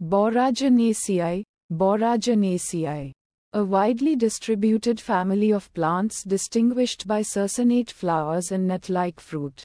Boraginaceae, Boraginaceae. A widely distributed family of plants distinguished by circinate flowers and net like fruit.